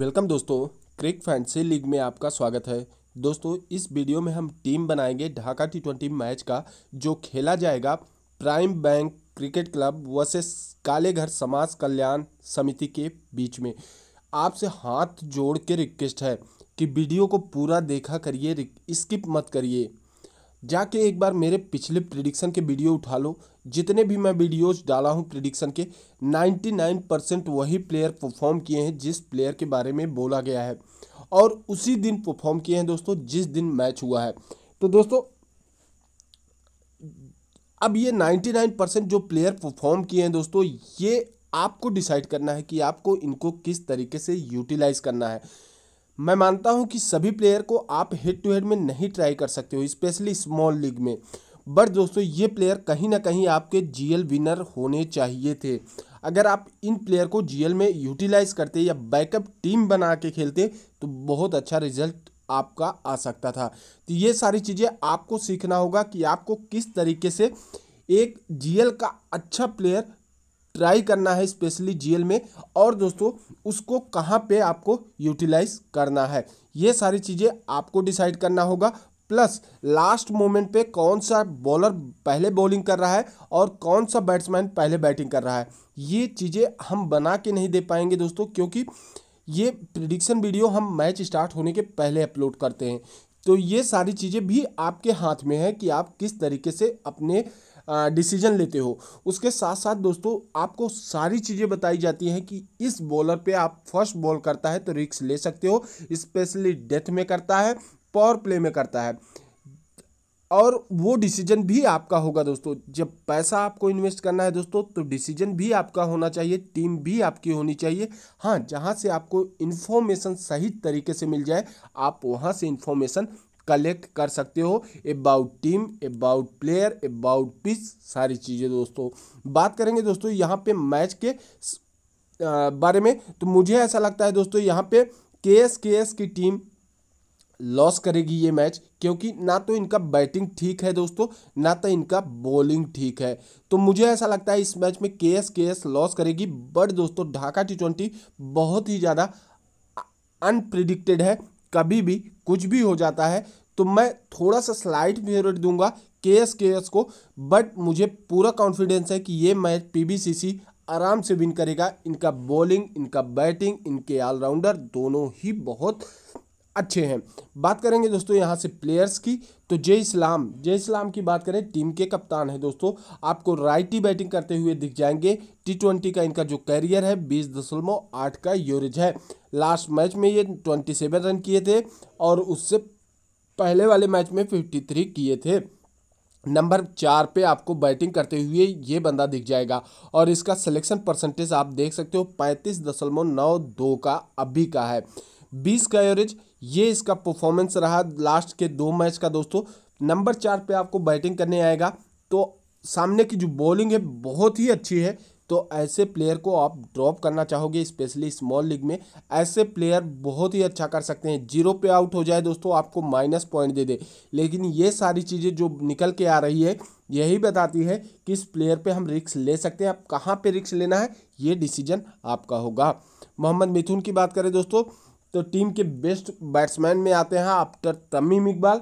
welcome दोस्तों क्रिक fancy league में आपका स्वागत है दोस्तों इस वीडियो में हम टीम बनाएंगे ढाका टी ट्वेंटी मैच का जो खेला जाएगा Prime Bank Cricket Club versus काले घर समाज कल्याण समिति के बीच में आपसे हाथ जोड़ के रिक्वेस्ट है कि वीडियो को पूरा देखा करिए स्किप मत करिए जाके एक बार मेरे पिछले प्रिडिक्शन के वीडियो उठा लो जितने भी मैं वीडियोस डाला हूँ प्रिडिक्शन के 99 परसेंट वही प्लेयर परफॉर्म किए हैं जिस प्लेयर के बारे में बोला गया है और उसी दिन परफॉर्म किए हैं दोस्तों जिस दिन मैच हुआ है तो दोस्तों अब ये 99 परसेंट जो प्लेयर परफॉर्म किए हैं दोस्तों ये आपको डिसाइड करना है कि आपको इनको किस तरीके से यूटिलाइज करना है मैं मानता हूं कि सभी प्लेयर को आप हेड टू हेड में नहीं ट्राई कर सकते हो स्पेशली स्मॉल लीग में बट दोस्तों ये प्लेयर कहीं ना कहीं आपके जीएल विनर होने चाहिए थे अगर आप इन प्लेयर को जीएल में यूटिलाइज करते या बैकअप टीम बना के खेलते तो बहुत अच्छा रिजल्ट आपका आ सकता था तो ये सारी चीज़ें आपको सीखना होगा कि आपको किस तरीके से एक जीएल का अच्छा प्लेयर ट्राई करना है स्पेशली जीएल में और दोस्तों उसको कहाँ पे आपको यूटिलाइज करना है ये सारी चीज़ें आपको डिसाइड करना होगा प्लस लास्ट मोमेंट पे कौन सा बॉलर पहले बॉलिंग कर रहा है और कौन सा बैट्समैन पहले बैटिंग कर रहा है ये चीज़ें हम बना के नहीं दे पाएंगे दोस्तों क्योंकि ये प्रिडिक्शन वीडियो हम मैच स्टार्ट होने के पहले अपलोड करते हैं तो ये सारी चीज़ें भी आपके हाथ में है कि आप किस तरीके से अपने डिसीजन लेते हो उसके साथ साथ दोस्तों आपको सारी चीज़ें बताई जाती हैं कि इस बॉलर पे आप फर्स्ट बॉल करता है तो रिक्स ले सकते हो स्पेशली डेथ में करता है पावर प्ले में करता है और वो डिसीजन भी आपका होगा दोस्तों जब पैसा आपको इन्वेस्ट करना है दोस्तों तो डिसीजन भी आपका होना चाहिए टीम भी आपकी होनी चाहिए हाँ जहाँ से आपको इन्फॉर्मेशन सही तरीके से मिल जाए आप वहाँ से इन्फॉर्मेशन कलेक्ट कर सकते हो about team about player about pitch सारी चीज़ें दोस्तों बात करेंगे दोस्तों यहाँ पे मैच के बारे में तो मुझे ऐसा लगता है दोस्तों यहाँ पे के एस की टीम लॉस करेगी ये मैच क्योंकि ना तो इनका बैटिंग ठीक है दोस्तों ना तो इनका बॉलिंग ठीक है तो मुझे ऐसा लगता है इस मैच में के एस के एस लॉस करेगी बट दोस्तों ढाका टी ट्वेंटी बहुत ही ज़्यादा अनप्रिडिक्टेड है कभी भी कुछ भी हो जाता है तो मैं थोड़ा सा स्लाइट फेवरेट दूंगा के एस के एस को बट मुझे पूरा कॉन्फिडेंस है कि ये मैच पी आराम से विन करेगा इनका बॉलिंग इनका बैटिंग इनके ऑलराउंडर दोनों ही बहुत अच्छे हैं बात करेंगे दोस्तों यहाँ से प्लेयर्स की तो जय इस्लाम जय इस्लाम की बात करें टीम के कप्तान है दोस्तों आपको राइटी बैटिंग करते हुए दिख जाएंगे टी ट्वेंटी का इनका जो करियर है बीस दशमलव आठ का यूरेज है लास्ट मैच में ये ट्वेंटी सेवन रन किए थे और उससे पहले वाले मैच में फिफ्टी थ्री किए थे नंबर चार पे आपको बैटिंग करते हुए ये बंदा दिख जाएगा और इसका सिलेक्शन परसेंटेज आप देख सकते हो पैंतीस दशमलव नौ दो का अभी का है बीस का एवरेज ये इसका परफॉर्मेंस रहा लास्ट के दो मैच का दोस्तों नंबर चार पे आपको बैटिंग करने आएगा तो सामने की जो बॉलिंग है बहुत ही अच्छी है तो ऐसे प्लेयर को आप ड्रॉप करना चाहोगे स्पेशली स्मॉल लीग में ऐसे प्लेयर बहुत ही अच्छा कर सकते हैं जीरो पे आउट हो जाए दोस्तों आपको माइनस पॉइंट दे दे लेकिन ये सारी चीज़ें जो निकल के आ रही है यही बताती है किस प्लेयर पे हम रिक्स ले सकते हैं आप कहाँ पे रिक्स लेना है ये डिसीजन आपका होगा मोहम्मद मिथुन की बात करें दोस्तों तो टीम के बेस्ट बैट्समैन में आते हैं after Tamim Iqbal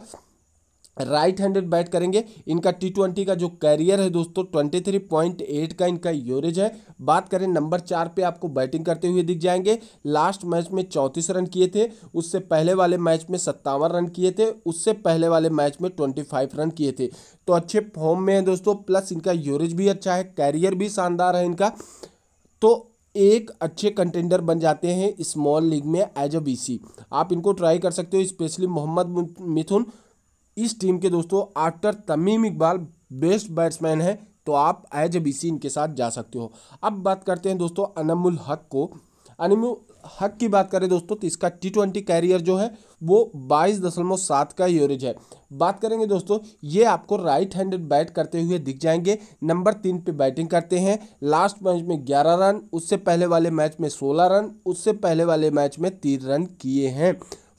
right handed bat करेंगे इनका टी ट्वेंटी का जो कैरियर है दोस्तों ट्वेंटी थ्री पॉइंट एट का इनका योरेज है बात करें नंबर चार पे आपको बैटिंग करते हुए दिख जाएंगे लास्ट मैच में चौंतीस रन किए थे उससे पहले वाले मैच में सत्तावन रन किए थे उससे पहले वाले मैच में ट्वेंटी फाइव रन किए थे तो अच्छे फॉर्म में है दोस्तों प्लस इनका योरेज भी अच्छा है कैरियर भी शानदार है इनका तो एक अच्छे कंटेंडर बन जाते हैं स्मॉल लीग में एज अ सी आप इनको ट्राई कर सकते हो स्पेशली मोहम्मद मिथुन इस टीम के दोस्तों after Tamim Iqbal best batsman है तो आप एज ए बी इनके साथ जा सकते हो अब बात करते हैं दोस्तों अनमुल हक को अनमुल हक की बात करें दोस्तों तो इसका टी ट्वेंटी कैरियर जो है वो बाईस दशमलव सात का एवरेज है बात करेंगे दोस्तों ये आपको राइट हैंडेड बैट करते हुए दिख जाएंगे नंबर तीन पे बैटिंग करते हैं लास्ट मैच में ग्यारह रन उससे पहले वाले मैच में सोलह रन उससे पहले वाले मैच में तीन रन किए हैं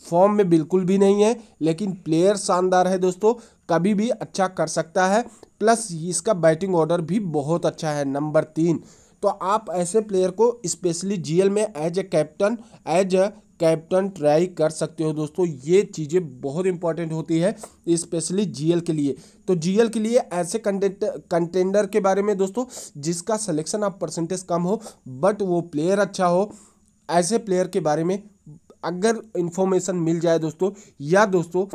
फॉर्म में बिल्कुल भी नहीं है लेकिन प्लेयर शानदार है दोस्तों कभी भी अच्छा कर सकता है प्लस इसका बैटिंग ऑर्डर भी बहुत अच्छा है नंबर तीन तो आप ऐसे प्लेयर को स्पेशली जीएल में as a captain as a captain try कर सकते हो दोस्तों ये चीज़ें बहुत इंपॉर्टेंट होती है स्पेशली जीएल के लिए तो जीएल के लिए ऐसे कंटेंट कंटेंडर के बारे में दोस्तों जिसका सिलेक्शन आप परसेंटेज कम हो बट वो प्लेयर अच्छा हो ऐसे प्लेयर के बारे में अगर इन्फॉर्मेशन मिल जाए दोस्तों या दोस्तों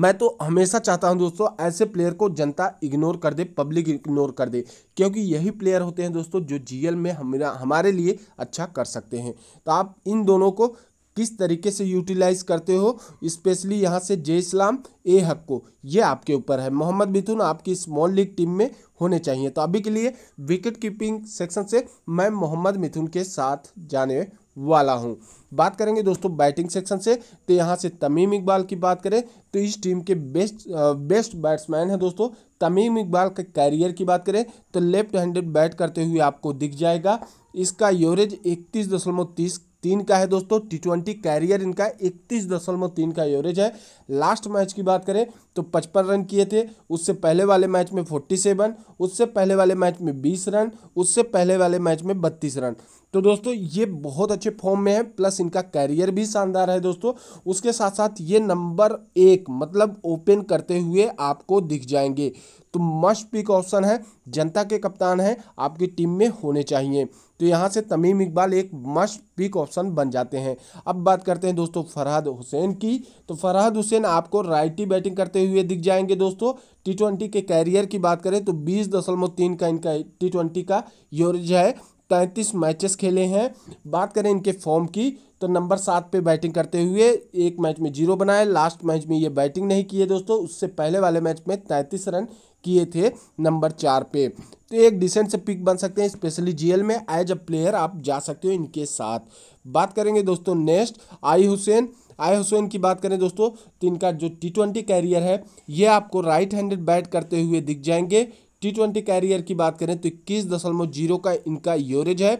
मैं तो हमेशा चाहता हूं दोस्तों ऐसे प्लेयर को जनता इग्नोर कर दे पब्लिक इग्नोर कर दे क्योंकि यही प्लेयर होते हैं दोस्तों जो जीएल में हमारा हमारे लिए अच्छा कर सकते हैं तो आप इन दोनों को किस तरीके से यूटिलाइज करते हो स्पेशली यहाँ से जय इस्लाम ए हक को ये आपके ऊपर है मोहम्मद मिथुन आपकी स्मॉल लीग टीम में होने चाहिए तो अभी के लिए विकेट कीपिंग सेक्शन से मैं मोहम्मद मिथुन के साथ जाने वाला हूं बात करेंगे दोस्तों बैटिंग सेक्शन से तो यहाँ से तमीम इकबाल की बात करें तो इस टीम के बेस्ट बेस्ट बैट्समैन है दोस्तों तमीम इकबाल के कैरियर की बात करें तो लेफ्ट हैंडेड बैट करते हुए आपको दिख जाएगा इसका एवरेज इकतीस दशमलव तीस तीन का है दोस्तों टी ट्वेंटी कैरियर इनका इकतीस दशमलव तीन का एवरेज है लास्ट मैच की बात करें तो पचपन रन किए थे उससे पहले वाले मैच में फोर्टी सेवन उससे पहले वाले मैच में बीस रन उससे पहले वाले मैच में बत्तीस रन तो दोस्तों ये बहुत अच्छे फॉर्म में है प्लस इनका कैरियर भी शानदार है दोस्तों उसके साथ साथ ये नंबर एक मतलब ओपन करते हुए आपको दिख जाएंगे तो मस्ट पिक ऑप्शन है जनता के कप्तान हैं आपकी टीम में होने चाहिए तो यहाँ से तमीम इकबाल एक मस्ट पिक ऑप्शन बन जाते हैं अब बात करते हैं दोस्तों फरहद हुसैन की तो फरहद हुसैन आपको राइटी बैटिंग करते हुए दिख जाएंगे दोस्तों टी ट्वेंटी के कैरियर की बात करें तो बीस दशमलव तीन का इनका टी ट्वेंटी का योरेज है तैंतीस मैचेस खेले हैं बात करें इनके फॉर्म की तो नंबर सात पे बैटिंग करते हुए एक मैच में जीरो बनाए लास्ट मैच में ये बैटिंग नहीं किए दोस्तों उससे पहले वाले मैच में तैंतीस रन किए थे नंबर चार पे तो एक डिसेंट से पिक बन सकते हैं स्पेशली जीएल में एज अ प्लेयर आप जा सकते हो इनके साथ बात करेंगे दोस्तों next I Hussain I Hussain की बात करें दोस्तों तो इनका जो टी ट्वेंटी कैरियर है ये आपको राइट हैंडेड बैट करते हुए दिख जाएंगे टी ट्वेंटी कैरियर की बात करें तो इक्कीस दशमलव जीरो का इनका योरेज है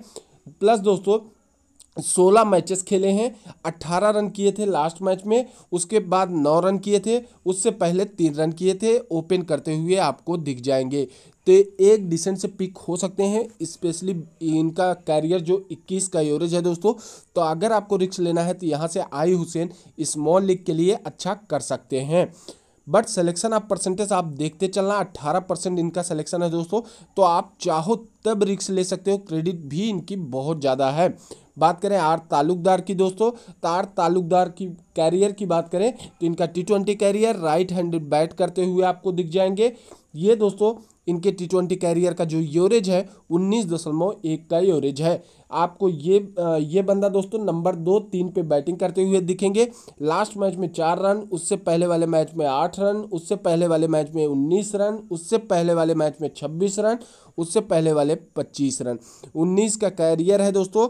प्लस दोस्तों सोलह मैचेस खेले हैं अट्ठारह रन किए थे लास्ट मैच में उसके बाद नौ रन किए थे उससे पहले तीन रन किए थे ओपन करते हुए आपको दिख जाएंगे तो एक डिसेंट से पिक हो सकते हैं स्पेशली इनका कैरियर जो 21 का योरेज है दोस्तों तो अगर आपको रिक्स लेना है तो यहाँ से आई हुसैन स्मॉल लीग के लिए अच्छा कर सकते हैं बट सिलेक्शन ऑफ परसेंटेज आप देखते चलना अट्ठारह परसेंट इनका सिलेक्शन है दोस्तों तो आप चाहो तब रिक्स ले सकते हो क्रेडिट भी इनकी बहुत ज़्यादा है बात करें आर तालुकदार की दोस्तों तो आर तालुकदार की कैरियर की बात करें तो इनका T twenty career right hand bat करते हुए आपको दिख जाएंगे ये दोस्तों इनके टी ट्वेंटी कैरियर का जो योरेज है उन्नीस दशमलव एक का योरेज है आपको ये ये बंदा दोस्तों नंबर दो तीन पे बैटिंग करते हुए दिखेंगे लास्ट मैच में चार रन उससे पहले वाले मैच में आठ रन उससे पहले वाले मैच में उन्नीस रन उससे पहले वाले मैच में छब्बीस रन उससे पहले वाले पच्चीस रन उन्नीस का कैरियर है दोस्तों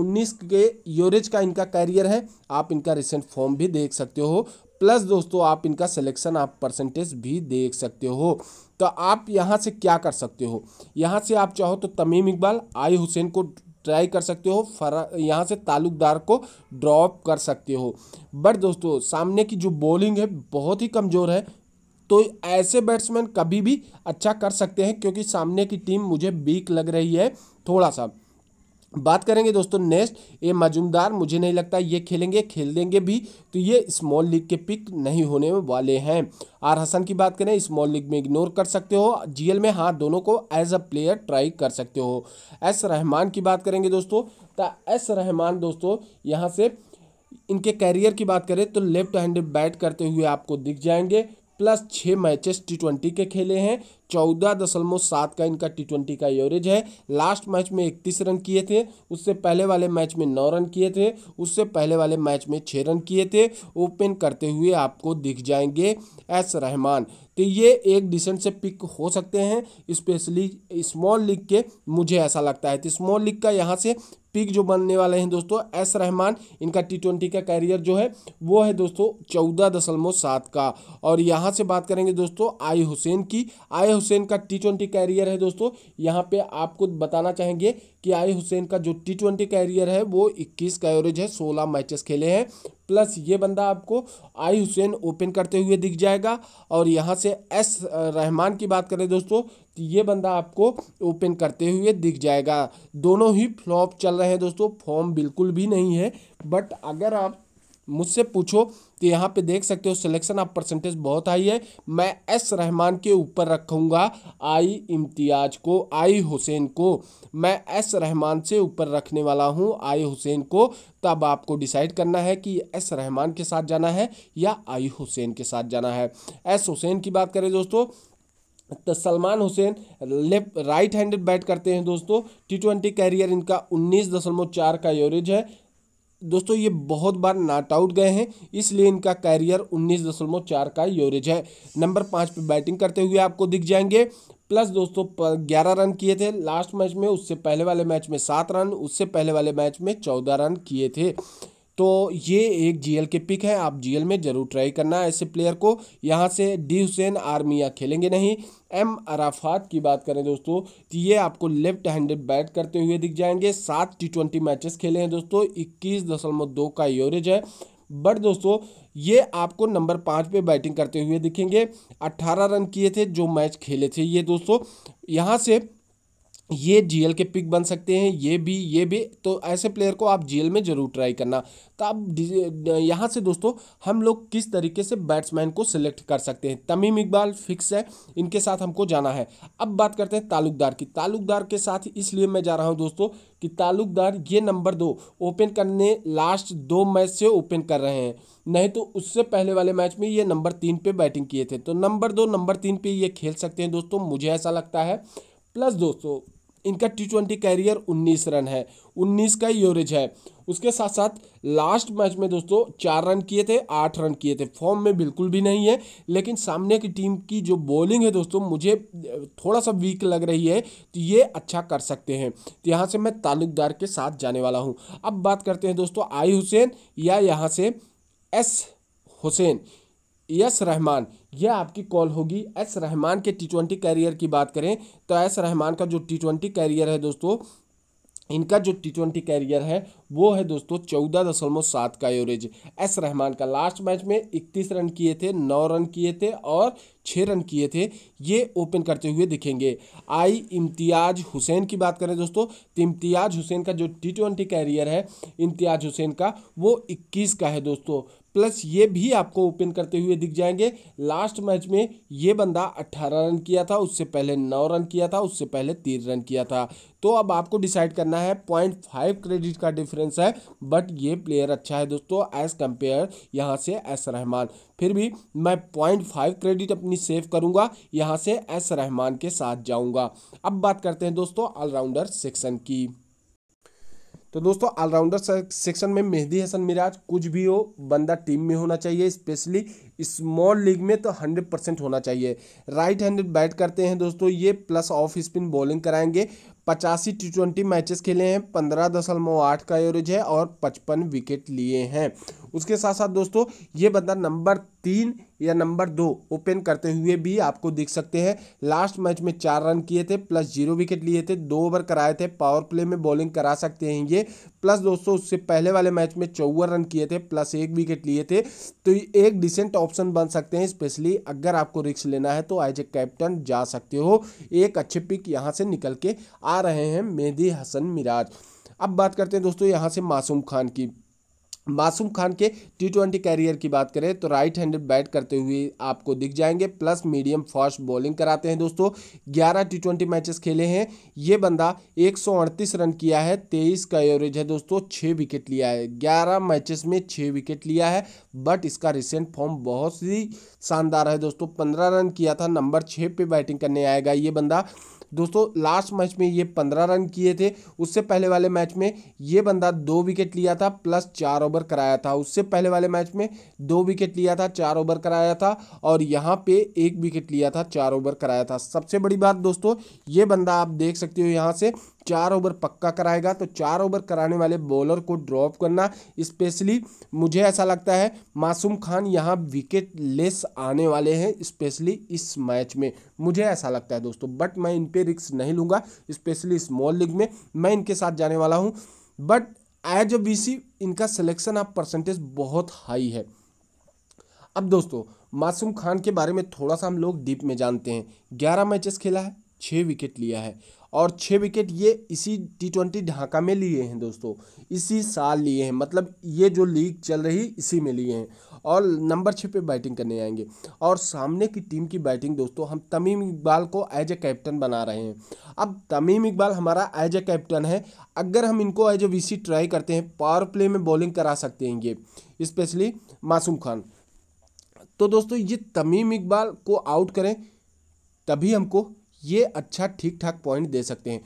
उन्नीस के योरेज का इनका कैरियर है आप इनका रिसेंट फॉर्म भी देख सकते हो प्लस दोस्तों आप इनका सिलेक्शन आप परसेंटेज भी देख सकते हो तो आप यहाँ से क्या कर सकते हो यहाँ से आप चाहो तो तमीम इकबाल आई हुसैन को ट्राई कर सकते हो फरा यहाँ से ताल्लुकदार को ड्रॉप कर सकते हो बट दोस्तों सामने की जो बॉलिंग है बहुत ही कमज़ोर है तो ऐसे बैट्समैन कभी भी अच्छा कर सकते हैं क्योंकि सामने की टीम मुझे वीक लग रही है थोड़ा सा बात करेंगे दोस्तों नेक्स्ट ये मजूमदार मुझे नहीं लगता ये खेलेंगे खेल देंगे भी तो ये स्मॉल लीग के पिक नहीं होने वाले हैं आर हसन की बात करें स्मॉल लीग में इग्नोर कर सकते हो जीएल में हाँ दोनों को एज अ प्लेयर ट्राई कर सकते हो एस रहमान की बात करेंगे दोस्तों तो एस रहमान दोस्तों यहाँ से इनके कैरियर की बात करें तो लेफ्ट हैंड बैट करते हुए आपको दिख जाएंगे प्लस छः मैचेस टी ट्वेंटी के खेले हैं चौदह दशमलव सात का इनका टी ट्वेंटी का एवरेज है लास्ट मैच में इकतीस रन किए थे उससे पहले वाले मैच में नौ रन किए थे उससे पहले वाले मैच में छः रन किए थे ओपन करते हुए आपको दिख जाएंगे एस रहमान तो ये एक डिसेंट से पिक हो सकते हैं स्पेशली स्मॉल लीग के मुझे ऐसा लगता है तो स्मॉल लीग का यहाँ से पिक जो बनने वाले हैं दोस्तों एस रहमान इनका टी ट्वेंटी का कैरियर जो है वो है दोस्तों चौदह दशमलव सात का और यहाँ से बात करेंगे दोस्तों आई हुसैन की आई आई हुसैन का टी ट्वेंटी कैरियर है दोस्तों यहाँ पे आपको बताना चाहेंगे कि आई हुसैन का जो टी ट्वेंटी कैरियर है वो 21 का एवरेज है 16 मैचेस खेले हैं प्लस ये बंदा आपको आई हुसैन ओपन करते हुए दिख जाएगा और यहाँ से एस रहमान की बात करें दोस्तों तो ये बंदा आपको ओपन करते हुए दिख जाएगा दोनों ही फ्लॉप चल रहे हैं दोस्तों फॉर्म बिल्कुल भी नहीं है बट अगर आप मुझसे पूछो तो यहाँ पे देख सकते हो सिलेक्शन ऑफ परसेंटेज बहुत हाई है मैं एस रहमान के ऊपर रखूँगा आई इम्तियाज को आई हुसैन को मैं एस रहमान से ऊपर रखने वाला हूँ आई हुसैन को तब आपको डिसाइड करना है कि एस रहमान के साथ जाना है या आई हुसैन के साथ जाना है एस हुसैन की बात करें दोस्तों तो Salman Hussain left right handed bat करते हैं दोस्तों टी ट्वेंटी कैरियर इनका उन्नीस दशमलव चार का एवरेज है दोस्तों ये बहुत बार नॉट आउट गए हैं इसलिए इनका कैरियर उन्नीस दशमलव चार का योरेज है नंबर पाँच पे बैटिंग करते हुए आपको दिख जाएंगे प्लस दोस्तों ग्यारह रन किए थे लास्ट मैच में उससे पहले वाले मैच में सात रन उससे पहले वाले मैच में चौदह रन किए थे तो ये एक जीएल के पिक है आप जीएल में ज़रूर ट्राई करना ऐसे प्लेयर को यहाँ से डी हुसैन आर्मिया खेलेंगे नहीं एम अराफात की बात करें दोस्तों तो ये आपको लेफ्ट हैंडेड बैट करते हुए दिख जाएंगे सात टी ट्वेंटी मैचेस खेले हैं दोस्तों इक्कीस दशमलव दो का एवरेज है बट दोस्तों ये आपको नंबर पाँच पे बैटिंग करते हुए दिखेंगे अट्ठारह रन किए थे जो मैच खेले थे ये दोस्तों यहाँ से ये जीएल के पिक बन सकते हैं ये भी ये भी तो ऐसे प्लेयर को आप जीएल में ज़रूर ट्राई करना तो अब यहाँ से दोस्तों हम लोग किस तरीके से बैट्समैन को सिलेक्ट कर सकते हैं तमीम इकबाल फिक्स है इनके साथ हमको जाना है अब बात करते हैं ताल्लुकदार की ताल्लुकदार के साथ इसलिए मैं जा रहा हूँ दोस्तों कि ताल्लुकदार ये नंबर दो ओपन करने लास्ट दो मैच से ओपन कर रहे हैं नहीं तो उससे पहले वाले मैच में ये नंबर तीन पर बैटिंग किए थे तो नंबर दो नंबर तीन पर ये खेल सकते हैं दोस्तों मुझे ऐसा लगता है प्लस दोस्तों इनका टी ट्वेंटी कैरियर उन्नीस रन है उन्नीस का एवरेज है उसके साथ साथ लास्ट मैच में दोस्तों चार रन किए थे आठ रन किए थे फॉर्म में बिल्कुल भी नहीं है लेकिन सामने की टीम की जो बॉलिंग है दोस्तों मुझे थोड़ा सा वीक लग रही है तो ये अच्छा कर सकते हैं तो यहाँ से मैं तालुकदार के साथ जाने वाला हूँ अब बात करते हैं दोस्तों आई हुसैन या यहाँ से एस हुसैन यस रहमान यह आपकी कॉल होगी एस रहमान के टी ट्वेंटी कैरियर की बात करें तो एस रहमान का जो टी ट्वेंटी कैरियर है दोस्तों इनका जो टी ट्वेंटी कैरियर है वो है दोस्तों चौदह दशमलव सात का एवरेज एस रहमान का लास्ट मैच में इकतीस रन किए थे नौ रन किए थे और छः रन किए थे ये ओपन करते हुए दिखेंगे आई इम्तियाज हुसैन की बात करें दोस्तों तो इम्तियाज हुसैन का जो टी ट्वेंटी कैरियर है इम्तियाज हुसैन का वो इक्कीस का है दोस्तों प्लस ये भी आपको ओपन करते हुए दिख जाएंगे लास्ट मैच में ये बंदा 18 रन किया था उससे पहले 9 रन किया था उससे पहले 3 रन किया था तो अब आपको डिसाइड करना है पॉइंट फाइव क्रेडिट का डिफरेंस है बट ये प्लेयर अच्छा है दोस्तों एज कंपेयर यहाँ से एस रहमान फिर भी मैं पॉइंट फाइव क्रेडिट अपनी सेव करूंगा यहाँ से एस रहमान के साथ जाऊंगा अब बात करते हैं दोस्तों ऑलराउंडर सेक्शन की तो दोस्तों ऑलराउंडर सेक्शन में मेहदी हसन मिराज कुछ भी हो बंदा टीम में होना चाहिए स्पेशली स्मॉल लीग में तो 100 परसेंट होना चाहिए राइट हैंडेड बैट करते हैं दोस्तों ये प्लस ऑफ स्पिन बॉलिंग कराएंगे पचासी टी ट्वेंटी मैचेस खेले हैं पंद्रह दशमलव आठ का एवरेज है और पचपन विकेट लिए हैं उसके साथ साथ दोस्तों ये बंदा नंबर तीन या नंबर दो ओपन करते हुए भी आपको दिख सकते हैं लास्ट मैच में चार रन किए थे प्लस जीरो विकेट लिए थे दो ओवर कराए थे पावर प्ले में बॉलिंग करा सकते हैं ये प्लस दोस्तों उससे पहले वाले मैच में चौवन रन किए थे प्लस एक विकेट लिए थे तो ये एक डिसेंट ऑप्शन बन सकते हैं स्पेशली अगर आपको रिक्स लेना है तो एज ए कैप्टन जा सकते हो एक अच्छे पिक यहाँ से निकल के आ रहे हैं मेहदी हसन मिराज अब बात करते हैं दोस्तों यहाँ से मासूम खान की मासूम खान के टी ट्वेंटी कैरियर की बात करें तो राइट हैंडेड बैट करते हुए आपको दिख जाएंगे प्लस मीडियम फास्ट बॉलिंग कराते हैं दोस्तों 11 टी ट्वेंटी मैचेस खेले हैं ये बंदा एक रन किया है 23 का एवरेज है दोस्तों 6 विकेट लिया है 11 मैचेस में 6 विकेट लिया है बट इसका रिसेंट फॉर्म बहुत ही शानदार है दोस्तों पंद्रह रन किया था नंबर छः पर बैटिंग करने आएगा ये बंदा दोस्तों लास्ट मैच में ये पंद्रह रन किए थे उससे पहले वाले मैच में ये बंदा दो विकेट लिया था प्लस चार ओवर कराया था उससे पहले वाले मैच में दो विकेट लिया था चार ओवर कराया था और यहाँ पे एक विकेट लिया था चार ओवर कराया था सबसे बड़ी बात दोस्तों ये बंदा आप देख सकते हो यहाँ से चार ओवर पक्का कराएगा तो चार ओवर कराने वाले बॉलर को ड्रॉप करना स्पेशली मुझे ऐसा लगता है मासूम खान यहाँ विकेट लेस आने वाले हैं स्पेशली इस मैच में मुझे ऐसा लगता है दोस्तों बट मैं इन पर रिक्स नहीं लूँगा स्पेशली स्मॉल लीग में मैं इनके साथ जाने वाला हूँ बट एज अ बी इनका सिलेक्शन आप परसेंटेज बहुत हाई है अब दोस्तों मासूम खान के बारे में थोड़ा सा हम लोग डीप में जानते हैं ग्यारह मैचेस खेला है छः विकेट लिया है और छः विकेट ये इसी टी ट्वेंटी ढाका में लिए हैं दोस्तों इसी साल लिए हैं मतलब ये जो लीग चल रही इसी में लिए हैं और नंबर छः पे बैटिंग करने आएंगे और सामने की टीम की बैटिंग दोस्तों हम तमीम इकबाल को एज ए कैप्टन बना रहे हैं अब तमीम इकबाल हमारा एज ए कैप्टन है अगर हम इनको एज ए वी ट्राई करते हैं पावर प्ले में बॉलिंग करा सकते हैं ये स्पेशली मासूम खान तो दोस्तों ये तमीम इकबाल को आउट करें तभी हमको ये अच्छा ठीक ठाक पॉइंट दे सकते हैं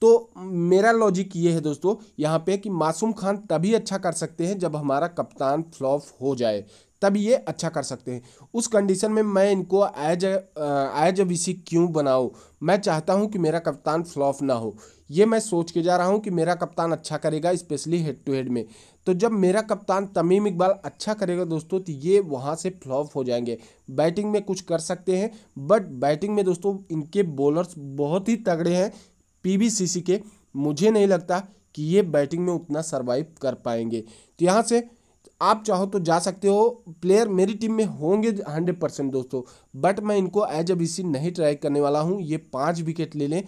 तो मेरा लॉजिक ये है दोस्तों यहाँ पे कि मासूम खान तभी अच्छा कर सकते हैं जब हमारा कप्तान फ्लॉप हो जाए तब ये अच्छा कर सकते हैं उस कंडीशन में मैं इनको एज एज अ सी क्यों बनाऊँ मैं चाहता हूँ कि मेरा कप्तान फ्लॉप ना हो ये मैं सोच के जा रहा हूँ कि मेरा कप्तान अच्छा करेगा स्पेशली हेड टू हेड में तो जब मेरा कप्तान तमीम इकबाल अच्छा करेगा दोस्तों तो ये वहाँ से फ्लॉप हो जाएंगे बैटिंग में कुछ कर सकते हैं बट बैटिंग में दोस्तों इनके बॉलर्स बहुत ही तगड़े हैं पी के मुझे नहीं लगता कि ये बैटिंग में उतना सर्वाइव कर पाएंगे तो यहाँ से आप चाहो तो जा सकते हो प्लेयर मेरी टीम में होंगे हंड्रेड परसेंट दोस्तों बट मैं इनको एज अ इसी नहीं ट्राई करने वाला हूँ ये पाँच विकेट ले लें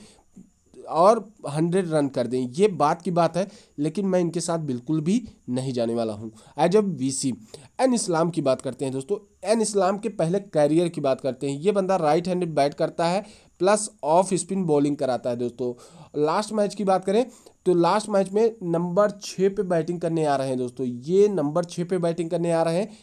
और हंड्रेड रन कर दें ये बात की बात है लेकिन मैं इनके साथ बिल्कुल भी नहीं जाने वाला हूँ as a V C N Islam की बात करते हैं दोस्तों एन इस्लाम के पहले कैरियर की बात करते हैं ये बंदा राइट हैंडेड बैट करता है प्लस ऑफ स्पिन बॉलिंग कराता है दोस्तों लास्ट मैच की बात करें तो लास्ट मैच में नंबर छः पे बैटिंग करने आ रहे हैं दोस्तों ये नंबर छः पे बैटिंग करने आ रहे हैं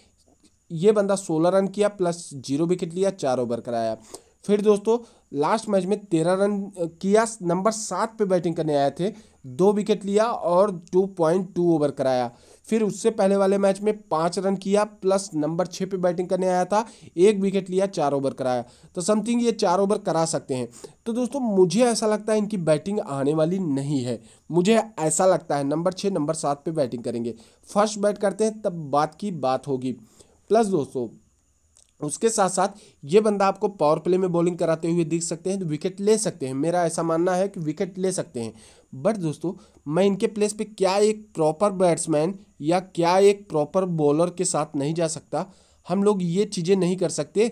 ये बंदा सोलह रन किया प्लस जीरो विकेट लिया चार ओवर कराया फिर दोस्तों लास्ट मैच में तेरह रन किया नंबर सात पे बैटिंग करने आए थे दो विकेट लिया और टू पॉइंट टू ओवर कराया फिर उससे पहले वाले मैच में पाँच रन किया प्लस नंबर छः पे बैटिंग करने आया था एक विकेट लिया चार ओवर कराया तो समथिंग ये चार ओवर करा सकते हैं तो दोस्तों मुझे ऐसा लगता है इनकी बैटिंग आने वाली नहीं है मुझे ऐसा लगता है नंबर छः नंबर सात पे बैटिंग करेंगे फर्स्ट बैट करते हैं तब बात की बात होगी प्लस दोस्तों उसके साथ साथ ये बंदा आपको पावर प्ले में बॉलिंग कराते हुए दिख सकते हैं तो विकेट ले सकते हैं मेरा ऐसा मानना है कि विकेट ले सकते हैं बट दोस्तों मैं इनके प्लेस पे क्या एक प्रॉपर बैट्समैन या क्या एक प्रॉपर बॉलर के साथ नहीं जा सकता हम लोग ये चीज़ें नहीं कर सकते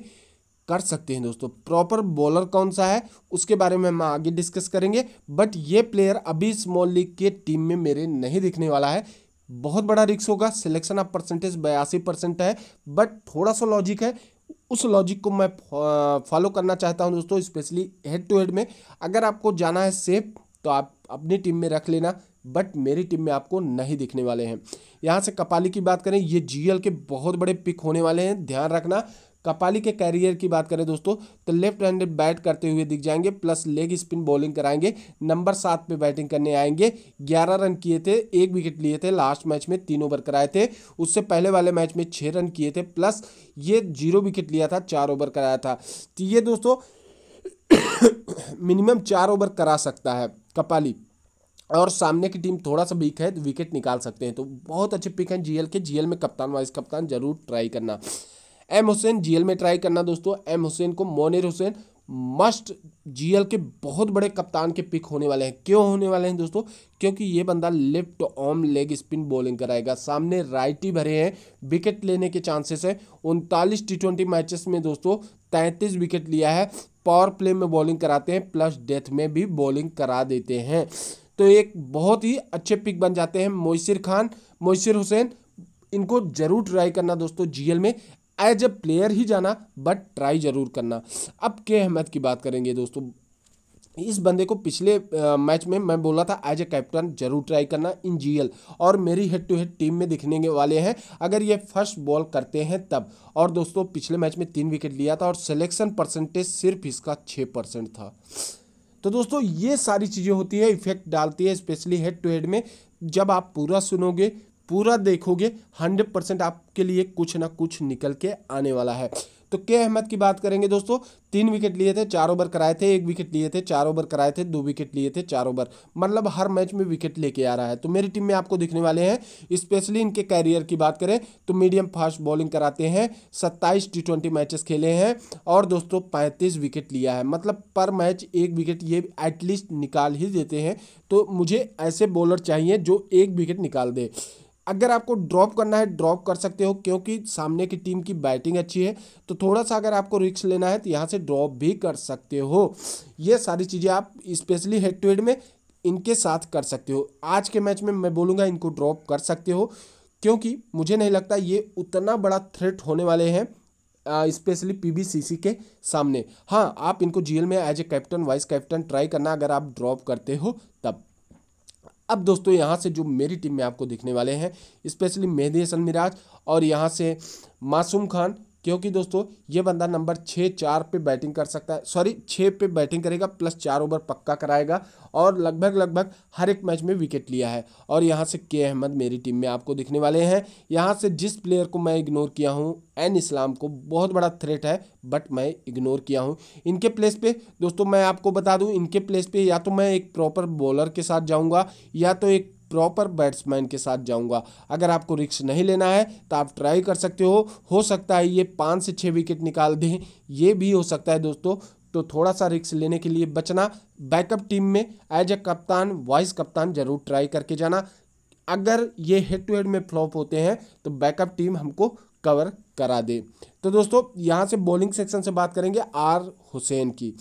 कर सकते हैं दोस्तों प्रॉपर बॉलर कौन सा है उसके बारे में हम आगे डिस्कस करेंगे बट ये प्लेयर अभी स्मॉल लीग के टीम में मेरे नहीं दिखने वाला है बहुत बड़ा रिक्स होगा सिलेक्शन ऑफ परसेंटेज बयासी परसेंट है बट थोड़ा सा लॉजिक है उस लॉजिक को मैं फॉलो करना चाहता हूं दोस्तों स्पेशली हेड टू हेड में अगर आपको जाना है सेफ तो आप अपनी टीम में रख लेना बट मेरी टीम में आपको नहीं दिखने वाले हैं यहां से कपाली की बात करें ये जीएल के बहुत बड़े पिक होने वाले हैं ध्यान रखना कपाली के कैरियर की बात करें दोस्तों तो लेफ्ट हैंडेड बैट करते हुए दिख जाएंगे प्लस लेग स्पिन बॉलिंग कराएंगे नंबर सात पे बैटिंग करने आएंगे ग्यारह रन किए थे एक विकेट लिए थे लास्ट मैच में तीन ओवर कराए थे उससे पहले वाले मैच में छः रन किए थे प्लस ये जीरो विकेट लिया था चार ओवर कराया था तो ये दोस्तों मिनिमम चार ओवर करा सकता है कपाली और सामने की टीम थोड़ा सा वीक है तो विकेट निकाल सकते हैं तो बहुत अच्छे पिक हैं जीएल के जीएल में कप्तान वाइस कप्तान जरूर ट्राई करना एम हुसैन जीएल में ट्राई करना दोस्तों एम हुसैन को मोनिर हुसैन मस्ट जीएल के बहुत बड़े कप्तान के पिक होने वाले हैं क्यों होने वाले हैं दोस्तों क्योंकि ये बंदा left arm leg spin bowling कराएगा सामने राइटी भरे हैं विकेट लेने के चांसेस है उनतालीस टी ट्वेंटी मैचेस में दोस्तों तैंतीस विकेट लिया है पावर प्ले में बॉलिंग कराते हैं प्लस डेथ में भी बॉलिंग करा देते हैं तो एक बहुत ही अच्छे पिक बन जाते हैं मोसिर खान मोसिर हुसैन इनको जरूर ट्राई करना दोस्तों जीएल में एज ए प्लेयर ही जाना बट ट्राई ज़रूर करना अब के अहमद की बात करेंगे दोस्तों इस बंदे को पिछले मैच में मैं बोला था एज ए कैप्टन जरूर ट्राई करना इन जीएल और मेरी हेड टू हेड टीम में दिखने वाले हैं अगर ये फर्स्ट बॉल करते हैं तब और दोस्तों पिछले मैच में तीन विकेट लिया था और सिलेक्शन परसेंटेज सिर्फ इसका छः परसेंट था तो दोस्तों ये सारी चीज़ें होती है इफेक्ट डालती है स्पेशली हेड टू हेड में जब आप पूरा सुनोगे पूरा देखोगे हंड्रेड परसेंट आपके लिए कुछ ना कुछ निकल के आने वाला है तो के अहमद की बात करेंगे दोस्तों तीन विकेट लिए थे चार ओवर कराए थे एक विकेट लिए थे चार ओवर कराए थे दो विकेट लिए थे चार ओवर मतलब हर मैच में विकेट लेके आ रहा है तो मेरी टीम में आपको दिखने वाले हैं स्पेशली इनके कैरियर की बात करें तो मीडियम फास्ट बॉलिंग कराते हैं सत्ताईस टी ट्वेंटी मैचेस खेले हैं और दोस्तों पैंतीस विकेट लिया है मतलब पर मैच एक विकेट ये एटलीस्ट निकाल ही देते हैं तो मुझे ऐसे बॉलर चाहिए जो एक विकेट निकाल दे अगर आपको ड्रॉप करना है ड्रॉप कर सकते हो क्योंकि सामने की टीम की बैटिंग अच्छी है तो थोड़ा सा अगर आपको रिक्स लेना है तो यहाँ से ड्रॉप भी कर सकते हो ये सारी चीज़ें आप स्पेशली हेड टू हेड में इनके साथ कर सकते हो आज के मैच में मैं बोलूँगा इनको ड्रॉप कर सकते हो क्योंकि मुझे नहीं लगता ये उतना बड़ा थ्रेट होने वाले हैं स्पेशली पीबीसीसी के सामने हाँ आप इनको जीएल में as a captain vice captain try करना अगर आप ड्रॉप करते हो तब अब दोस्तों यहाँ से जो मेरी टीम में आपको दिखने वाले हैं स्पेशली मेहदी हसन मिराज और यहाँ से मासूम खान क्योंकि दोस्तों ये बंदा नंबर छः चार पे बैटिंग कर सकता है सॉरी छः पे बैटिंग करेगा प्लस चार ओवर पक्का कराएगा और लगभग लगभग हर एक मैच में विकेट लिया है और यहाँ से के अहमद मेरी टीम में आपको दिखने वाले हैं यहाँ से जिस प्लेयर को मैं इग्नोर किया हूँ एन इस्लाम को बहुत बड़ा थ्रेट है बट मैं इग्नोर किया हूँ इनके प्लेस पर दोस्तों मैं आपको बता दूँ इनके प्लेस पर या तो मैं एक प्रॉपर बॉलर के साथ जाऊँगा या तो एक प्रॉपर बैट्समैन के साथ जाऊंगा अगर आपको रिक्स नहीं लेना है तो आप ट्राई कर सकते हो हो सकता है ये पाँच से छः विकेट निकाल दें ये भी हो सकता है दोस्तों तो थोड़ा सा रिक्स लेने के लिए बचना बैकअप टीम में एज ए कप्तान वाइस कप्तान जरूर ट्राई करके जाना अगर ये हेड टू हेड में फ्लॉप होते हैं तो बैकअप टीम हमको कवर करा दे तो दोस्तों यहाँ से बॉलिंग सेक्शन से बात करेंगे आर हुसैन की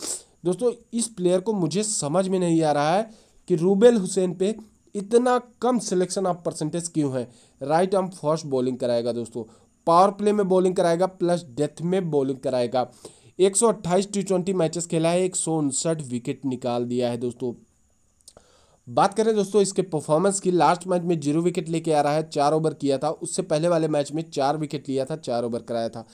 दोस्तों इस प्लेयर को मुझे समझ में नहीं आ रहा है कि रूबेल हुसैन पे इतना कम सिलेक्शन ऑफ परसेंटेज क्यों है राइट आर्म फर्स्ट बॉलिंग कराएगा दोस्तों पावर प्ले में बॉलिंग कराएगा प्लस डेथ में बॉलिंग कराएगा एक टी ट्वेंटी मैचेस खेला है एक विकेट निकाल दिया है दोस्तों बात करें दोस्तों इसके परफॉर्मेंस की लास्ट मैच में जीरो विकेट लेके आ रहा है चार ओवर किया था उससे पहले वाले मैच में चार विकेट लिया था चार ओवर कराया था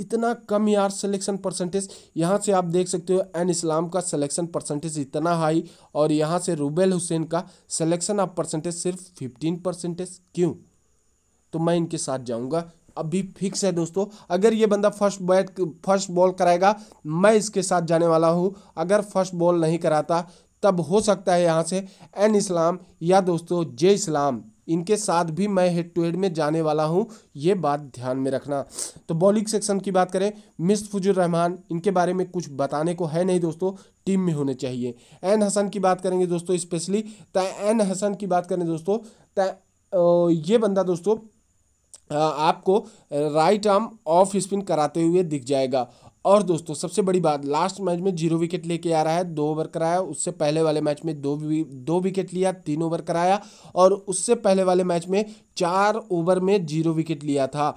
इतना कम यार सिलेक्शन परसेंटेज यहाँ से आप देख सकते हो एन इस्लाम का सिलेक्शन परसेंटेज इतना हाई और यहाँ से रुबेल हुसैन का सिलेक्शन ऑफ परसेंटेज सिर्फ फिफ्टीन परसेंटेज क्यों तो मैं इनके साथ जाऊँगा अभी फिक्स है दोस्तों अगर ये बंदा फर्स्ट बैट फर्स्ट बॉल कराएगा मैं इसके साथ जाने वाला हूँ अगर फर्स्ट बॉल नहीं कराता तब हो सकता है यहाँ से एन इस्लाम या दोस्तों जे इस्लाम इनके साथ भी मैं हेड टू हेड में जाने वाला हूँ ये बात ध्यान में रखना तो बॉलिंग सेक्शन की बात करें मिस फुजुर रहमान इनके बारे में कुछ बताने को है नहीं दोस्तों टीम में होने चाहिए एन हसन की बात करेंगे दोस्तों स्पेशली तो एन हसन की बात करें दोस्तों तो ये बंदा दोस्तों आपको राइट आर्म ऑफ स्पिन कराते हुए दिख जाएगा और दोस्तों सबसे बड़ी बात लास्ट मैच में जीरो विकेट लेके आ रहा है दो ओवर कराया उससे पहले वाले मैच में दो दो विकेट लिया तीन ओवर कराया और उससे पहले वाले मैच में चार ओवर में जीरो विकेट लिया था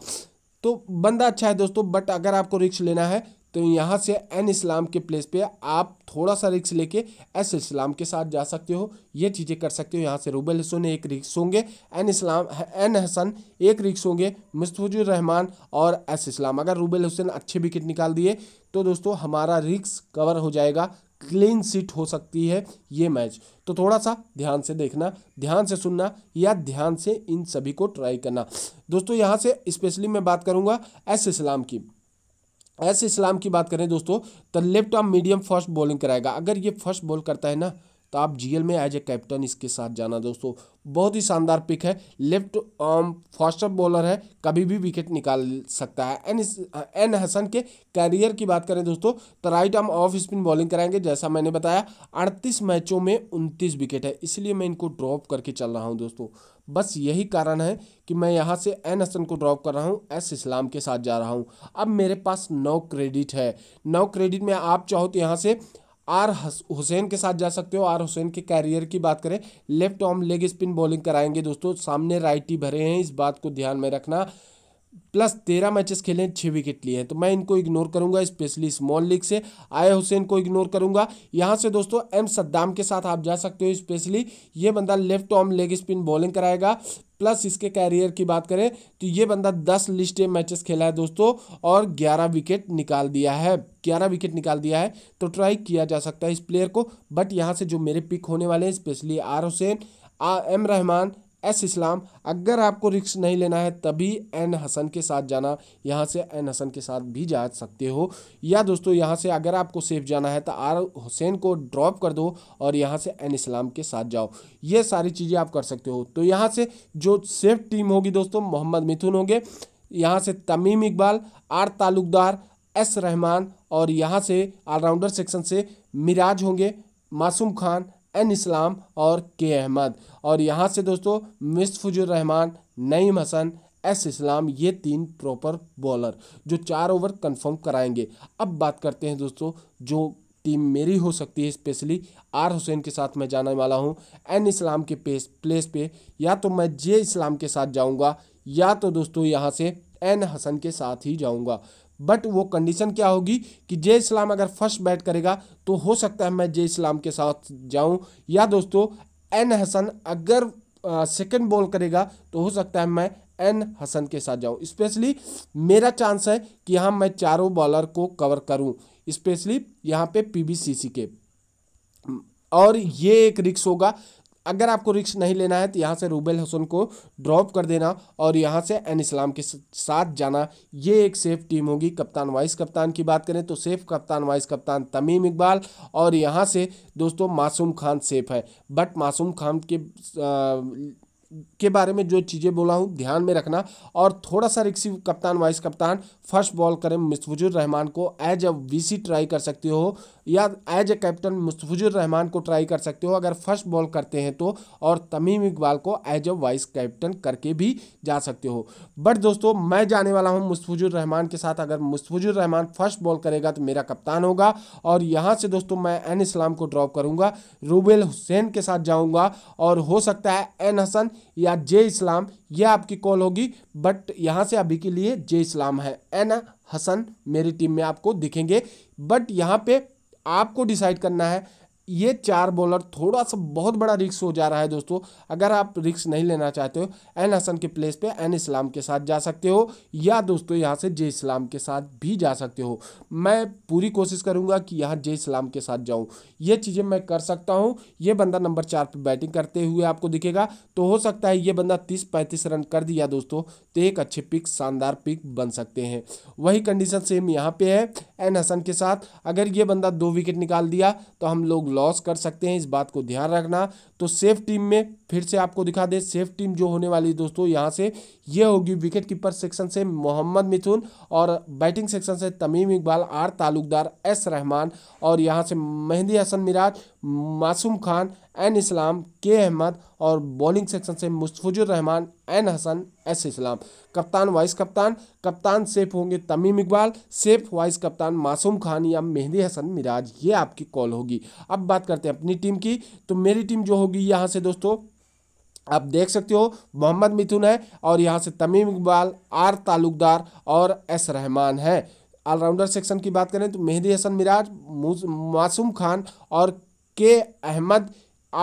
तो बंदा अच्छा है दोस्तों बट अगर आपको रिक्स लेना है तो यहाँ से एन इस्लाम के प्लेस पे आप थोड़ा सा रिक्स लेके एस इस्लाम के साथ जा सकते हो ये चीज़ें कर सकते हो यहाँ से रूबल हसन एक रिक्स होंगे एन इस्लाम एन हसन एक रिक्स होंगे मुस्तफजुर रहमान और एस इस्लाम अगर रूबल हुसैन अच्छे विकेट निकाल दिए तो दोस्तों हमारा रिक्स कवर हो जाएगा क्लीन सीट हो सकती है ये मैच तो थोड़ा सा ध्यान से देखना ध्यान से सुनना या ध्यान से इन सभी को ट्राई करना दोस्तों यहाँ से स्पेशली मैं बात करूँगा एस इस्लाम की ऐसे इस्लाम की बात करें दोस्तों तो left arm medium first bowling कराएगा अगर ये फर्स्ट बॉल करता है ना तो आप जीएल में एज ए कैप्टन इसके साथ जाना दोस्तों बहुत ही शानदार पिक है लेफ्ट आर्म फास्ट बॉलर है कभी भी विकेट निकाल सकता है एन एन हसन के कैरियर की बात करें दोस्तों तो right arm off spin bowling कराएंगे जैसा मैंने बताया अड़तीस मैचों में उनतीस विकेट है इसलिए मैं इनको ड्रॉप करके चल रहा हूँ दोस्तों बस यही कारण है कि मैं यहाँ से एन हसन को ड्रॉप कर रहा हूँ एस इस्लाम के साथ जा रहा हूँ अब मेरे पास नौ क्रेडिट है नौ क्रेडिट में आप चाहो तो यहाँ से आर हुसैन के साथ जा सकते हो आर हुसैन के कैरियर की बात करें left arm leg spin bowling कराएंगे दोस्तों सामने राइटी भरे हैं इस बात को ध्यान में रखना प्लस तेरह मैचेस खेले हैं छः विकेट लिए हैं तो मैं इनको इग्नोर करूंगा स्पेशली स्मॉल लीग से आय हुसैन को इग्नोर करूंगा यहां से दोस्तों एम सद्दाम के साथ आप जा सकते हो स्पेशली ये बंदा left arm leg spin bowling कराएगा प्लस इसके कैरियर की बात करें तो ये बंदा दस लिस्ट मैचेस खेला है दोस्तों और ग्यारह विकेट निकाल दिया है ग्यारह विकेट निकाल दिया है तो ट्राई किया जा सकता है इस प्लेयर को बट यहाँ से जो मेरे पिक होने वाले हैं specially R Hussain M Rahman S Islam अगर आपको रिक्स नहीं लेना है तभी एन हसन के साथ जाना यहाँ से एन हसन के साथ भी जा सकते हो या दोस्तों यहाँ से अगर आपको सेफ जाना है तो आर हुसैन को ड्रॉप कर दो और यहाँ से एन इस्लाम के साथ जाओ ये सारी चीज़ें आप कर सकते हो तो यहाँ से जो सेफ टीम होगी दोस्तों मोहम्मद मिथुन होंगे यहाँ से तमीम इकबाल आर तालुकदार एस रहमान और यहाँ से ऑलराउंडर सेक्शन से मिराज होंगे मासूम खान एन इस्लाम और के अहमद और यहाँ से दोस्तों मिसफुजुर रहमान नईम हसन एस इस्लाम ये तीन प्रॉपर बॉलर जो चार ओवर कंफर्म कराएंगे अब बात करते हैं दोस्तों जो टीम मेरी हो सकती है स्पेशली आर हुसैन के साथ मैं जाने वाला हूँ एन इस्लाम के पेस प्लेस पे या तो मैं जे इस्लाम के साथ जाऊँगा या तो दोस्तों यहाँ से एन हसन के साथ ही जाऊँगा बट वो कंडीशन क्या होगी कि जे इस्लाम अगर फर्स्ट बैट करेगा तो हो सकता है मैं जे इस्लाम के साथ जाऊं या दोस्तों एन हसन अगर सेकंड बॉल करेगा तो हो सकता है मैं एन हसन के साथ जाऊं स्पेशली मेरा चांस है कि यहाँ मैं चारों बॉलर को कवर करूं स्पेशली यहाँ पे पीबीसीसी के और ये एक रिक्स होगा अगर आपको रिक्स नहीं लेना है तो यहाँ से रूबेल हसन को ड्रॉप कर देना और यहाँ से एन इस्लाम के साथ जाना ये एक सेफ टीम होगी कप्तान वाइस कप्तान की बात करें तो सेफ कप्तान वाइस कप्तान तमीम इकबाल और यहाँ से दोस्तों मासूम खान सेफ है बट मासूम खान के आ, के बारे में जो चीज़ें बोला हूँ ध्यान में रखना और थोड़ा सा रिक्सी कप्तान वाइस कप्तान फर्स्ट बॉल करें मिसफुजुर रहमान को एज अ वीसी ट्राई कर सकते हो या as a captain Mustafizur Rahman को ट्राई कर सकते हो अगर फर्स्ट बॉल करते हैं तो और तमीम इकबाल को एज ए वाइस कैप्टन करके भी जा सकते हो बट दोस्तों मैं जाने वाला हूँ मुस्तफिजुर रहमान के साथ अगर मुस्तफिजुर रहमान फर्स्ट बॉल करेगा तो मेरा कप्तान होगा और यहाँ से दोस्तों मैं एन इस्लाम को ड्रॉप करूँगा रूबेल हुसैन के साथ जाऊँगा और हो सकता है एन हसन या जे इस्लाम यह आपकी कॉल होगी बट यहाँ से अभी के लिए जे इस्लाम है एन हसन मेरी टीम में आपको दिखेंगे बट यहाँ पे आपको डिसाइड करना है ये चार बॉलर थोड़ा सा बहुत बड़ा रिक्स हो जा रहा है दोस्तों अगर आप रिक्स नहीं लेना चाहते हो एन हसन के प्लेस पे एन इस्लाम के साथ जा सकते हो या दोस्तों यहाँ से जे इस्लाम के साथ भी जा सकते हो मैं पूरी कोशिश करूँगा कि यहाँ जे इस्लाम के साथ जाऊँ ये चीज़ें मैं कर सकता हूँ ये बंदा नंबर चार पर बैटिंग करते हुए आपको दिखेगा तो हो सकता है ये बंदा तीस पैंतीस रन कर दिया दोस्तों तो एक अच्छे पिक शानदार पिक बन सकते हैं वही कंडीशन सेम यहाँ पर है एन हसन के साथ अगर ये बंदा दो विकेट निकाल दिया तो हम लोग लॉस कर सकते हैं इस बात को ध्यान रखना तो सेफ टीम में फिर से आपको दिखा दे सेफ टीम जो होने वाली दोस्तों यहाँ से ये होगी विकेट कीपर सेक्शन से मोहम्मद मिथुन और बैटिंग सेक्शन से तमीम इकबाल आर तालुकदार एस रहमान और यहाँ से मेहंदी हसन मिराज मासूम खान एन इस्लाम के अहमद और बॉलिंग सेक्शन से मुस्तफ़ुजुर रहमान एन हसन एस इस्लाम कप्तान वाइस कप्तान कप्तान सेफ होंगे तमीम इकबाल सेफ वाइस कप्तान मासूम खान या मेहदी हसन मिराज ये आपकी कॉल होगी अब बात करते हैं अपनी टीम की तो मेरी टीम जो होगी यहाँ से दोस्तों आप देख सकते हो मोहम्मद मिथुन है और यहाँ से तमीम इकबाल आर तालुकदार और एस रहमान है ऑलराउंडर सेक्शन की बात करें तो मेहंदी हसन मिराज मासूम खान और के अहमद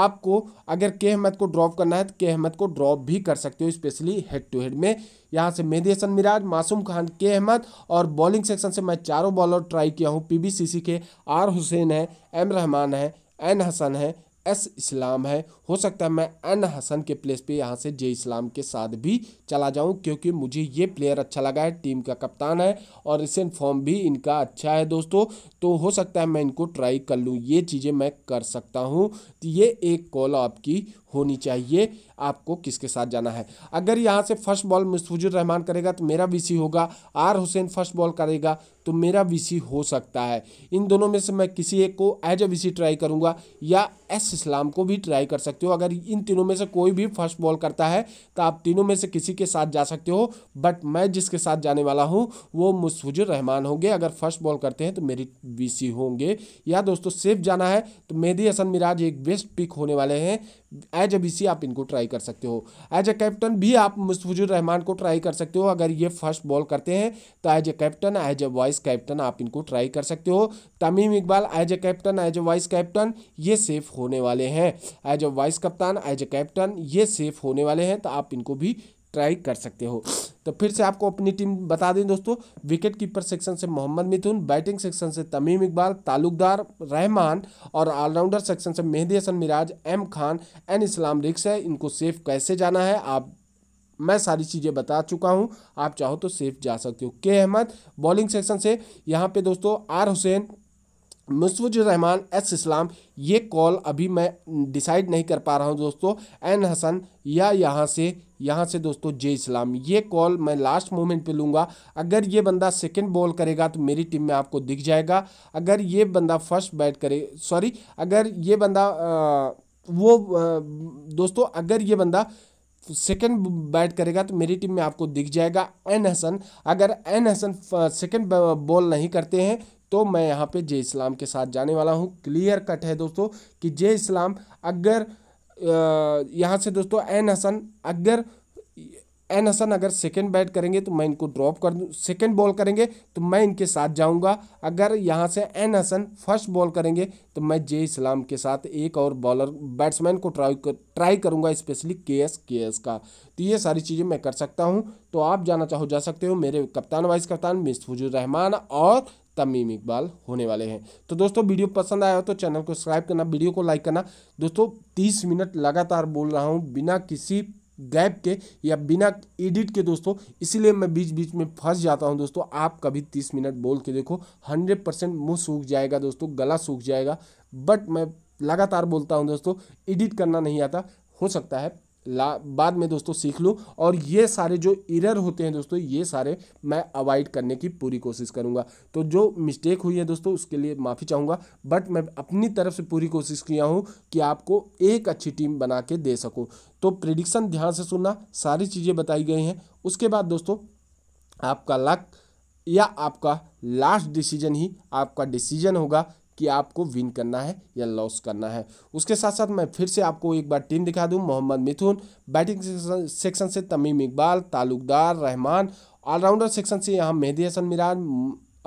आपको अगर के अहमद को ड्रॉप करना है तो के अहमद को ड्रॉप भी कर सकते हो स्पेशली हेड टू हेड में यहाँ से मेहदी हसन मिराज मासूम खान के अहमद और बॉलिंग सेक्शन से मैं चारों बॉलर ट्राई किया हूँ पीबीसीसी के आर हुसैन है एम रहमान है एन हसन है एस इस्लाम है हो सकता है मैं एन हसन के प्लेस पे यहाँ से जे इस्लाम के साथ भी चला जाऊँ क्योंकि मुझे ये प्लेयर अच्छा लगा है टीम का कप्तान है और रिसेंट फॉर्म भी इनका अच्छा है दोस्तों तो हो सकता है मैं इनको ट्राई कर लूँ ये चीज़ें मैं कर सकता हूँ ये एक कॉल आपकी होनी चाहिए आपको किसके साथ जाना है अगर यहाँ से फर्स्ट बॉल मुस्तफुजुर रहमान करेगा तो मेरा वीसी होगा आर हुसैन फर्स्ट बॉल करेगा तो मेरा वीसी हो सकता है इन दोनों में से मैं किसी एक को एज ए वीसी ट्राई करूँगा या एस इस्लाम को भी ट्राई कर सकते हो अगर इन तीनों में से कोई भी फर्स्ट बॉल करता है तो आप तीनों में से किसी के साथ जा सकते हो बट मैं जिसके साथ जाने वाला हूँ वो मुस्तफुजुर रहमान होंगे अगर फर्स्ट बॉल करते हैं तो मेरी वीसी होंगे या दोस्तों सेफ जाना है तो मेहदी हसन मिराज एक बेस्ट पिक होने वाले हैं एज ए बी आप इनको ट्राई कर सकते हो एज ए कैप्टन भी आप मुस्तफिजुर रहमान को ट्राई कर सकते हो अगर ये फर्स्ट बॉल करते हैं तो as a captain as a vice captain आप इनको ट्राई कर सकते हो Tamim Iqbal as a captain as a vice captain ये सेफ होने वाले हैं एज ए वाइस कप्तान एज ए कैप्टन ये सेफ होने वाले हैं तो आप इनको भी ट्राई कर सकते हो तो फिर से आपको अपनी टीम बता दें दोस्तों विकेट कीपर सेक्शन से मोहम्मद मिथुन बैटिंग सेक्शन से तमीम इकबाल तालुकदार रहमान और ऑलराउंडर सेक्शन से मेहदी हसन मिराज एम खान एन इस्लाम रिक्स है इनको सेफ कैसे जाना है आप मैं सारी चीज़ें बता चुका हूं आप चाहो तो सेफ जा सकते हो के अहमद बॉलिंग सेक्शन से यहाँ पे दोस्तों आर हुसैन मुसवुर रहमान एस इस्लाम ये कॉल अभी मैं डिसाइड नहीं कर पा रहा हूँ दोस्तों एन हसन या यहाँ से यहाँ से दोस्तों जे इस्लाम ये कॉल मैं लास्ट मोमेंट पे लूँगा अगर ये बंदा सेकंड बॉल करेगा तो मेरी टीम में आपको दिख जाएगा अगर ये बंदा फर्स्ट बैट करे सॉरी अगर ये बंदा आ, वो आ, दोस्तों अगर ये बंदा सेकेंड बैट करेगा तो मेरी टीम में आपको दिख जाएगा एन हसन अगर एन हसन सेकेंड बॉल नहीं करते हैं तो मैं यहाँ पे जय इस्लाम के साथ जाने वाला हूँ क्लियर कट है दोस्तों कि जय इस्लाम अगर यहाँ से दोस्तों एन हसन अगर एन हसन अगर सेकेंड बैट करेंगे तो मैं इनको ड्रॉप कर दूँ सेकेंड बॉल करेंगे तो मैं इनके साथ जाऊँगा अगर यहाँ से एन हसन फर्स्ट बॉल करेंगे तो मैं जे इस्लाम के साथ एक और बॉलर बैट्समैन को ट्राई कर ट्राई करूँगा specially K S K S का तो ये सारी चीज़ें मैं कर सकता हूँ तो आप जाना चाहो जा सकते हो मेरे कप्तान वाइस कप्तान मिसफुजुर रहमान और तमीम इकबाल होने वाले हैं तो दोस्तों वीडियो पसंद आया हो तो चैनल को सब्सक्राइब करना वीडियो को लाइक करना दोस्तों तीस मिनट लगातार बोल रहा हूँ बिना किसी गैप के या बिना एडिट के दोस्तों इसीलिए मैं बीच बीच में फंस जाता हूं दोस्तों आप कभी तीस मिनट बोल के देखो हंड्रेड परसेंट मुँह सूख जाएगा दोस्तों गला सूख जाएगा बट मैं लगातार बोलता हूं दोस्तों एडिट करना नहीं आता हो सकता है बाद में दोस्तों सीख लूँ और ये सारे जो इरर होते हैं दोस्तों ये सारे मैं अवॉइड करने की पूरी कोशिश करूँगा तो जो मिस्टेक हुई है दोस्तों उसके लिए माफ़ी चाहूँगा बट मैं अपनी तरफ से पूरी कोशिश किया हूँ कि आपको एक अच्छी टीम बना के दे सकूँ तो प्रिडिक्शन ध्यान से सुनना सारी चीज़ें बताई गई हैं उसके बाद दोस्तों आपका लक या आपका लास्ट डिसीजन ही आपका डिसीजन होगा कि आपको विन करना है या लॉस करना है उसके साथ साथ मैं फिर से आपको एक बार टीम दिखा दूं मोहम्मद मिथुन बैटिंग सेक्शन से तमीम इकबाल तालुकदार रहमान ऑलराउंडर सेक्शन से यहाँ मेहदी हसन मिराज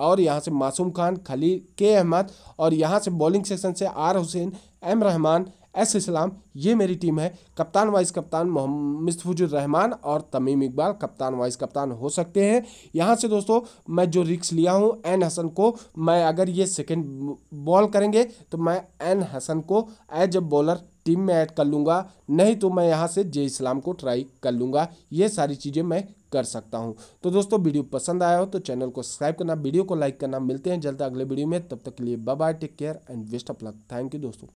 और यहाँ से मासूम खान खली के अहमद और यहाँ से बॉलिंग सेक्शन से R Hussain M Rahman S Islam ये मेरी टीम है कप्तान वाइस कप्तान मिसफुजुर रहमान और तमीम इकबाल कप्तान वाइस कप्तान हो सकते हैं यहाँ से दोस्तों मैं जो रिक्स लिया हूँ एन हसन को मैं अगर ये सेकेंड बॉल करेंगे तो मैं एन हसन को एज अ बॉलर टीम में ऐड कर लूँगा नहीं तो मैं यहाँ से जे इस्लाम को ट्राई कर लूँगा ये सारी चीज़ें मैं कर सकता हूँ तो दोस्तों वीडियो पसंद आया हो तो चैनल को सब्सक्राइब करना वीडियो को लाइक करना मिलते हैं जल्द अगले वीडियो में तब तक के लिए bye bye take care and best of luck thank you दोस्तों